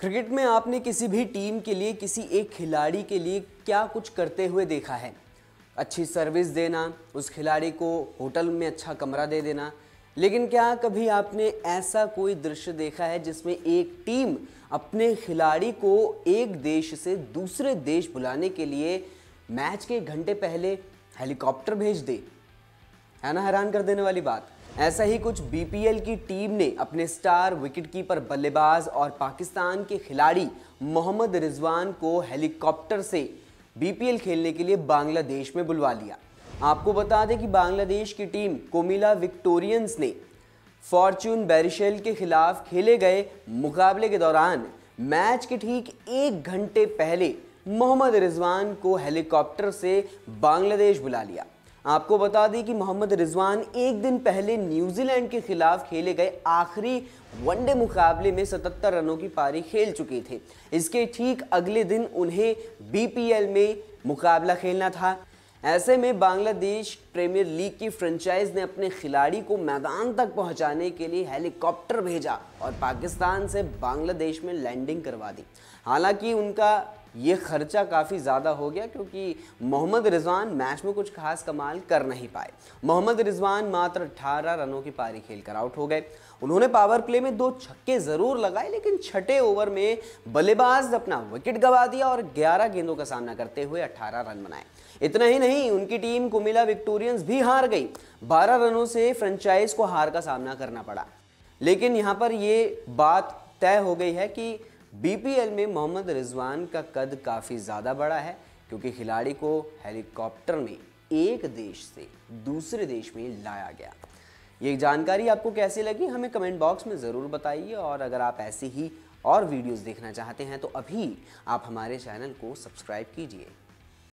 cricket में आपने किसी भी टीम के लिए किसी एक खिलाड़ी के लिए क्या कुछ करते हुए देखा है अच्छी सर्विस देना उस खिलाड़ी को होटल में अच्छा कमरा दे देना लेकिन क्या कभी आपने ऐसा कोई दृश्य देखा है जिसमें एक टीम अपने खिलाड़ी को एक देश से दूसरे देश बुलाने के लिए मैच के घंटे पहले हेलीकॉप्टर भेज दे है ना हैरान कर देने वाली बात ऐसा ही कुछ बीपीएल की टीम ने अपने स्टार विकेटकीपर बल्लेबाज और पाकिस्तान के खिलाड़ी मोहम्मद रिजवान को हेलीकॉप्टर से बीपीएल खेलने के लिए बांग्लादेश में बुलवा लिया आपको बता दें कि बांग्लादेश की टीम कोमिला विक्टोरियंस ने फॉर्च्यून बैरिशेल के खिलाफ खेले गए मुकाबले के दौरान मैच के ठीक एक घंटे पहले मोहम्मद रिजवान को हेलीकॉप्टर से बांग्लादेश बुला लिया आपको बता दें कि मोहम्मद रिजवान एक दिन पहले न्यूजीलैंड के खिलाफ खेले गए आखिरी वनडे मुकाबले में 77 रनों की पारी खेल चुके थे इसके ठीक अगले दिन उन्हें बीपीएल में मुकाबला खेलना था ऐसे में बांग्लादेश प्रीमियर लीग की फ्रेंचाइज ने अपने खिलाड़ी को मैदान तक पहुंचाने के लिए हेलीकॉप्टर भेजा और पाकिस्तान से बांग्लादेश में लैंडिंग करवा दी हालांकि उनका ये खर्चा काफ़ी ज़्यादा हो गया क्योंकि मोहम्मद रिजवान मैच में कुछ खास कमाल कर नहीं पाए मोहम्मद रिजवान मात्र 18 रनों की पारी खेल आउट हो गए उन्होंने पावर प्ले में दो छक्के ज़रूर लगाए लेकिन छठे ओवर में बल्लेबाज अपना विकेट गवा दिया और 11 गेंदों का सामना करते हुए 18 रन बनाए इतना ही नहीं उनकी टीम कुमिला विक्टोरियंस भी हार गई 12 रनों से फ्रेंचाइज को हार का सामना करना पड़ा लेकिन यहाँ पर ये बात तय हो गई है कि बीपीएल में मोहम्मद रिजवान का कद काफ़ी ज़्यादा बड़ा है क्योंकि खिलाड़ी को हेलीकॉप्टर में एक देश से दूसरे देश में लाया गया ये जानकारी आपको कैसी लगी हमें कमेंट बॉक्स में ज़रूर बताइए और अगर आप ऐसी ही और वीडियोस देखना चाहते हैं तो अभी आप हमारे चैनल को सब्सक्राइब कीजिए